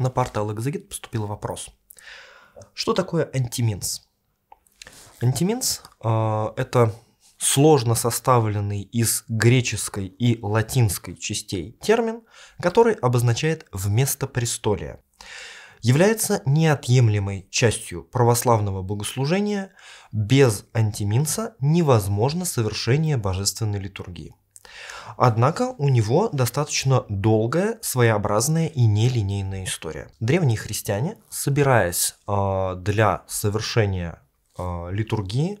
на портал Exegit поступил вопрос. Что такое антиминс? Антиминс э, – это сложно составленный из греческой и латинской частей термин, который обозначает «вместо престолия». Является неотъемлемой частью православного богослужения, без антиминса невозможно совершение божественной литургии. Однако у него достаточно долгая, своеобразная и нелинейная история. Древние христиане, собираясь а, для совершения а, литургии,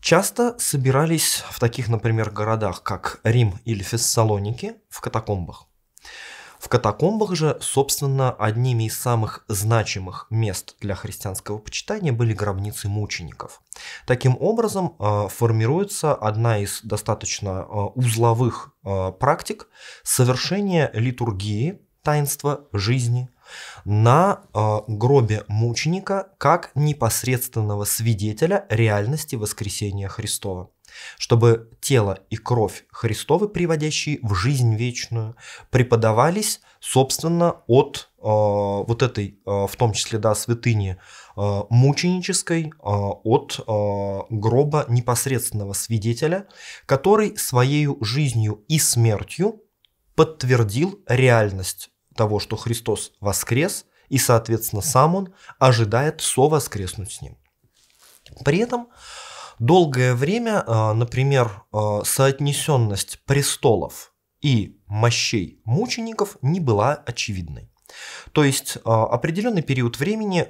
часто собирались в таких, например, городах, как Рим или Фессалоники, в катакомбах. В катакомбах же, собственно, одними из самых значимых мест для христианского почитания были гробницы мучеников. Таким образом, э, формируется одна из достаточно э, узловых э, практик совершения литургии таинства жизни на гробе мученика как непосредственного свидетеля реальности воскресения Христова чтобы тело и кровь Христовы, приводящие в жизнь вечную, преподавались, собственно, от э, вот этой, э, в том числе, да, святыни э, мученической, э, от э, гроба непосредственного свидетеля, который своей жизнью и смертью подтвердил реальность того, что Христос воскрес, и, соответственно, сам он ожидает совоскреснуть с ним. При этом Долгое время, а, например, а, соотнесенность престолов и мощей мучеников не была очевидной. То есть а, определенный период времени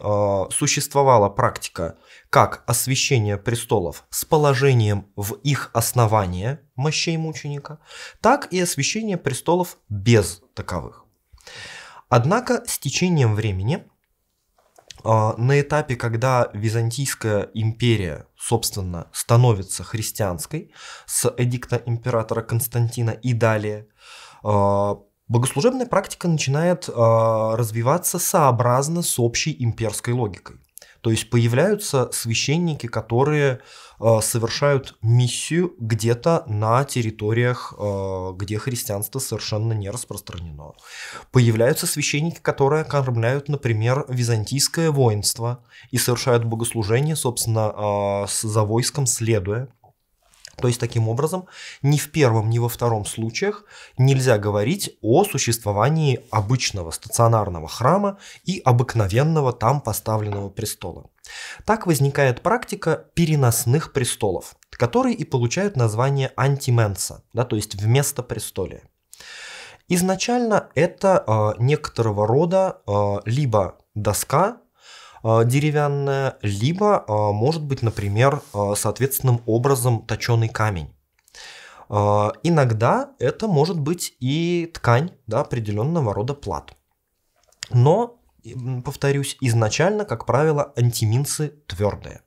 существовала практика как освящение престолов с положением в их основание мощей мученика, так и освящение престолов без таковых. Однако с течением времени а, на этапе, когда Византийская империя, собственно, становится христианской с эдикта императора Константина и далее, а, богослужебная практика начинает а, развиваться сообразно с общей имперской логикой. То есть появляются священники, которые э, совершают миссию где-то на территориях, э, где христианство совершенно не распространено. Появляются священники, которые кормляют, например, византийское воинство и совершают богослужение, собственно, э, за войском следуя. То есть таким образом ни в первом, ни во втором случаях нельзя говорить о существовании обычного стационарного храма и обыкновенного там поставленного престола. Так возникает практика переносных престолов, которые и получают название антименса, да, то есть вместо престолия. Изначально это э, некоторого рода э, либо доска, а, деревянная, либо а, может быть, например, а, соответственным образом точеный камень. Иногда это может быть и ткань да, определенного рода плат. Но, повторюсь, изначально, как правило, антиминцы твердые.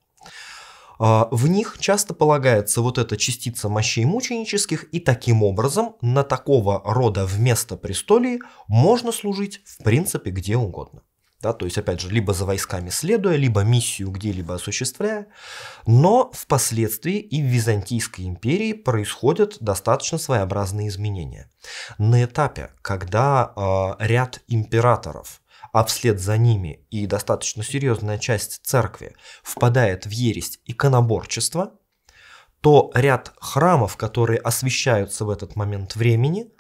В них часто полагается вот эта частица мощей мученических, и таким образом на такого рода вместо престолии можно служить в принципе где угодно да, то есть, опять же, либо за войсками следуя, либо миссию где-либо осуществляя, но впоследствии и в Византийской империи происходят достаточно своеобразные изменения. На этапе, когда э, ряд императоров, а вслед за ними и достаточно серьезная часть церкви впадает в ересь иконоборчества, то ряд храмов, которые освещаются в этот момент времени,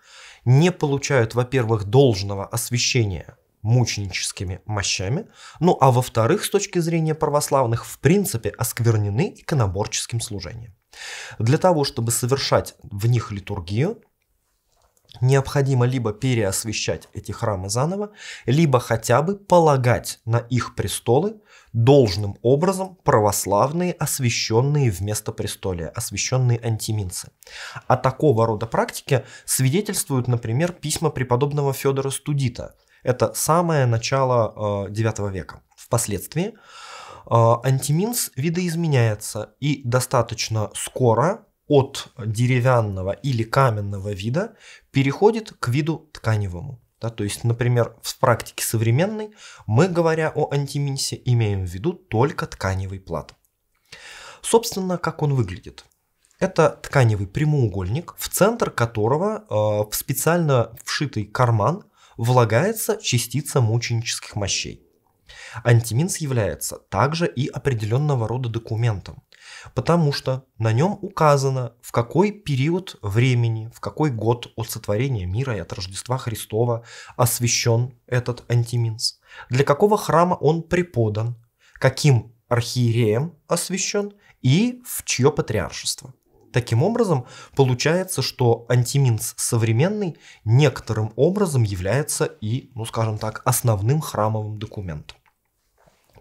не получают, во-первых, должного освещения – мученическими мощами, ну а во-вторых, с точки зрения православных, в принципе осквернены иконоборческим служением. Для того, чтобы совершать в них литургию, необходимо либо переосвещать эти храмы заново, либо хотя бы полагать на их престолы должным образом православные, освященные вместо престолия, освященные антиминцы. О а такого рода практике свидетельствуют, например, письма преподобного Федора Студита, это самое начало IX э, века. Впоследствии э, антиминс видоизменяется и достаточно скоро от деревянного или каменного вида переходит к виду тканевому. Да, то есть, например, в практике современной мы, говоря о антиминсе, имеем в виду только тканевый плат. Собственно, как он выглядит. Это тканевый прямоугольник, в центр которого э, в специально вшитый карман влагается частица мученических мощей. Антиминс является также и определенного рода документом, потому что на нем указано, в какой период времени, в какой год от сотворения мира и от Рождества Христова освящен этот антиминс, для какого храма он преподан, каким архиереем освящен и в чье патриаршество. Таким образом, получается, что антиминс современный некоторым образом является и, ну скажем так, основным храмовым документом.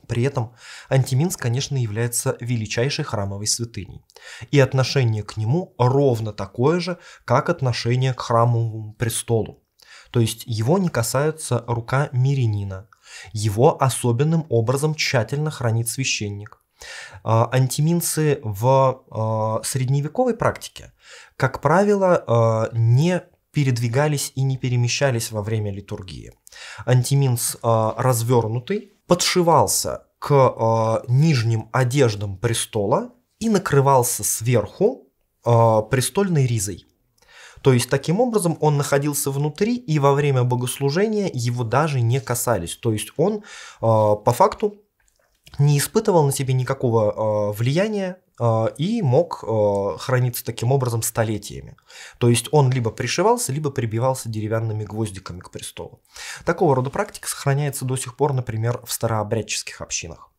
При этом антиминс, конечно, является величайшей храмовой святыней, и отношение к нему ровно такое же, как отношение к храмовому престолу. То есть его не касается рука мирянина, его особенным образом тщательно хранит священник, а, антиминцы в а, средневековой практике, как правило, а, не передвигались и не перемещались во время литургии. Антиминс развернутый подшивался к нижним одеждам престола и накрывался сверху престольной ризой. То есть таким образом он находился внутри и во время богослужения его даже не касались. То есть он э, по факту не испытывал на себе никакого э, влияния э, и мог э, храниться таким образом столетиями. То есть он либо пришивался, либо прибивался деревянными гвоздиками к престолу. Такого рода практика сохраняется до сих пор, например, в старообрядческих общинах.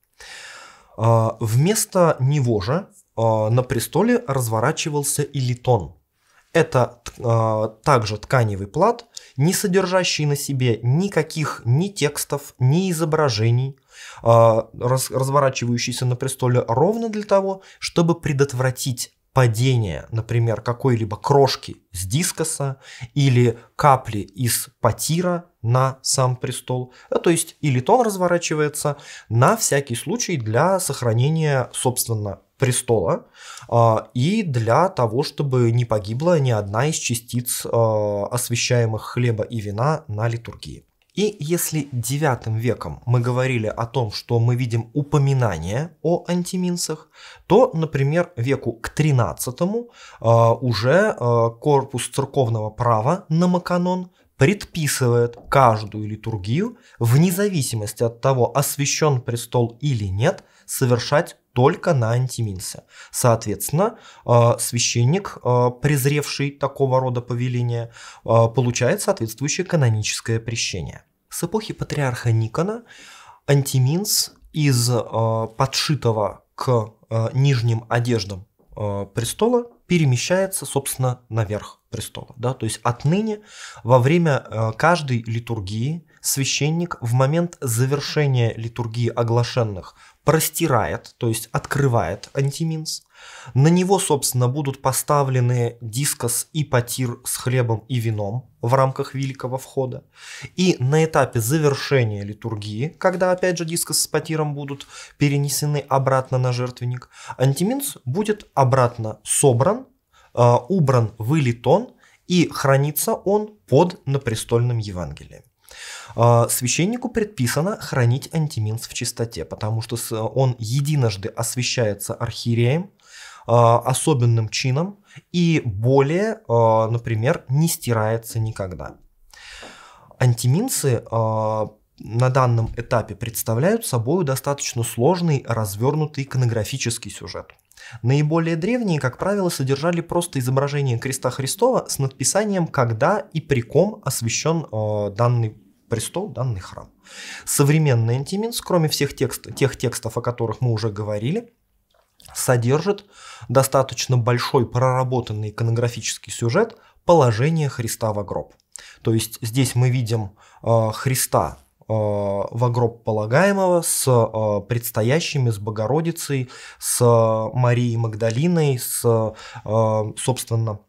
Э, вместо него же э, на престоле разворачивался элитон. Это э, также тканевый плат, не содержащий на себе никаких ни текстов, ни изображений, а, раз разворачивающийся на престоле ровно для того, чтобы предотвратить падение, например, какой-либо крошки с дискоса или капли из потира на сам престол. Э, то есть и литон разворачивается на всякий случай для сохранения, собственно, престола а, и для того, чтобы не погибла ни одна из частиц а, освещаемых хлеба и вина на литургии. И если девятым веком мы говорили о том, что мы видим упоминания о антиминцах, то, например, веку к тринадцатому э, уже э, корпус церковного права на Маканон предписывает каждую литургию, вне зависимости от того, освящен престол или нет, совершать только на антиминсе, Соответственно, э, священник, э, презревший такого рода повеление, э, получает соответствующее каноническое прещение. С эпохи патриарха Никона антиминс из подшитого к нижним одеждам престола перемещается, собственно, наверх престола. Да? То есть отныне во время каждой литургии священник в момент завершения литургии оглашенных простирает, то есть открывает антиминс. На него, собственно, будут поставлены дискос и потир с хлебом и вином в рамках великого входа. И на этапе завершения литургии, когда, опять же, дискос с потиром будут перенесены обратно на жертвенник, антиминс будет обратно собран, э, убран, вылит он, и хранится он под напрестольным Евангелием. А, священнику предписано хранить антиминс в чистоте, потому что он единожды освящается архиереем, а, особенным чином и более, а, например, не стирается никогда. Антиминсы на данном этапе представляют собой достаточно сложный, развернутый иконографический сюжет. Наиболее древние, как правило, содержали просто изображение креста Христова с надписанием «когда и при ком освящен э, данный престол, данный храм. Современный Антиминс, кроме всех текст, тех текстов, о которых мы уже говорили, содержит достаточно большой проработанный иконографический сюжет положения Христа в гроб. То есть здесь мы видим э, Христа э, в гроб полагаемого с э, предстоящими, с Богородицей, с э, Марией Магдалиной, с, э, собственно,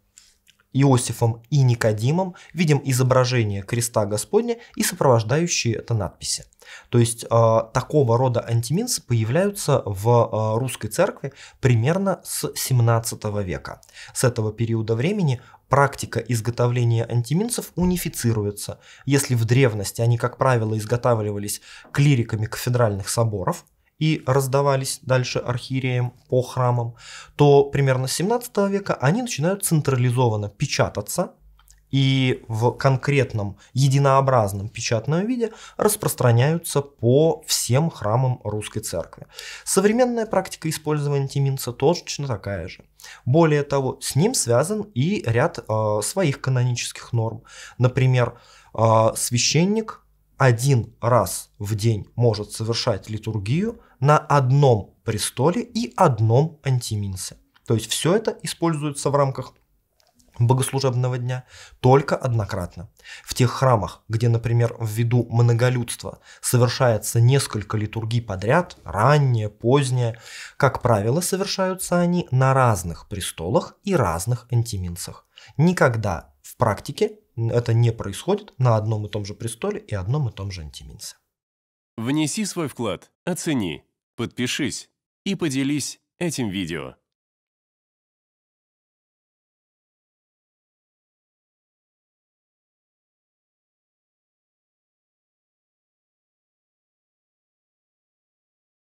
Иосифом и Никодимом видим изображение креста Господня и сопровождающие это надписи. То есть э, такого рода антиминсы появляются в э, русской церкви примерно с 17 века. С этого периода времени практика изготовления антиминсов унифицируется. Если в древности они, как правило, изготавливались клириками кафедральных соборов, и раздавались дальше архиереям по храмам, то примерно с 17 века они начинают централизованно печататься и в конкретном единообразном печатном виде распространяются по всем храмам русской церкви. Современная практика использования тиминца точно такая же. Более того, с ним связан и ряд э, своих канонических норм. Например, э, священник один раз в день может совершать литургию на одном престоле и одном антиминсе. То есть все это используется в рамках богослужебного дня только однократно. В тех храмах, где, например, ввиду многолюдства совершается несколько литургий подряд, раннее, позднее, как правило, совершаются они на разных престолах и разных антиминцах. Никогда в практике это не происходит на одном и том же престоле и одном и том же антиминсе. Внеси свой вклад, оцени, подпишись и поделись этим видео.